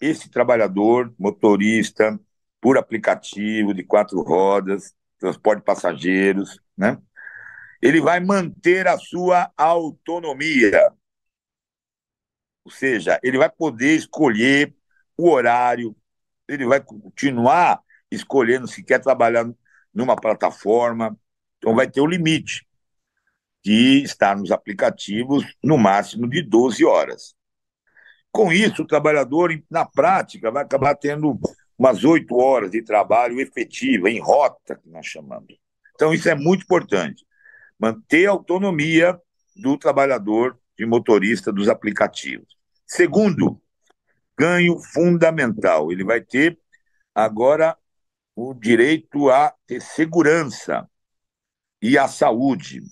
esse trabalhador, motorista, por aplicativo de quatro rodas, transporte de passageiros, né? Ele vai manter a sua autonomia. Ou seja, ele vai poder escolher o horário, ele vai continuar escolhendo se quer trabalhar numa plataforma. Então, vai ter o um limite de estar nos aplicativos no máximo de 12 horas. Com isso, o trabalhador, na prática, vai acabar tendo umas oito horas de trabalho efetiva, em rota, que nós chamamos. Então, isso é muito importante. Manter a autonomia do trabalhador de motorista dos aplicativos. Segundo, ganho fundamental. Ele vai ter agora o direito a ter segurança e a saúde.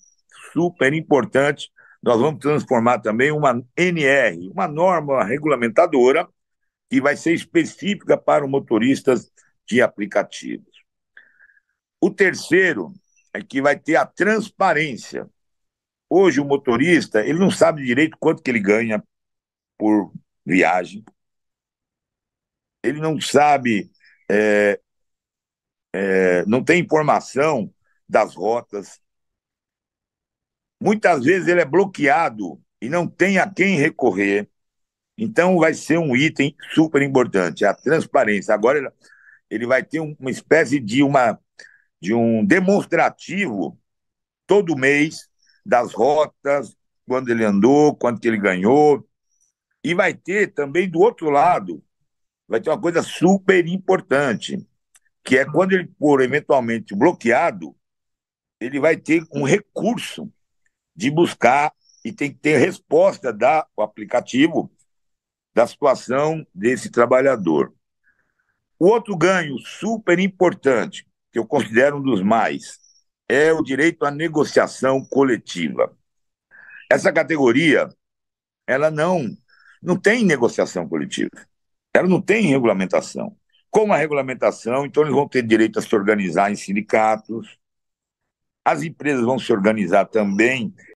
Super importante nós vamos transformar também uma NR, uma norma regulamentadora, que vai ser específica para motoristas de aplicativos. O terceiro é que vai ter a transparência. Hoje o motorista, ele não sabe direito quanto que ele ganha por viagem. Ele não sabe, é, é, não tem informação das rotas, Muitas vezes ele é bloqueado e não tem a quem recorrer. Então vai ser um item super importante, a transparência. Agora ele vai ter uma espécie de uma de um demonstrativo todo mês das rotas, quando ele andou, quanto que ele ganhou. E vai ter também do outro lado, vai ter uma coisa super importante, que é quando ele for eventualmente bloqueado, ele vai ter um recurso de buscar e tem que ter resposta da o aplicativo da situação desse trabalhador. O outro ganho super importante, que eu considero um dos mais, é o direito à negociação coletiva. Essa categoria, ela não não tem negociação coletiva. Ela não tem regulamentação. Com a regulamentação, então eles vão ter direito a se organizar em sindicatos, as empresas vão se organizar também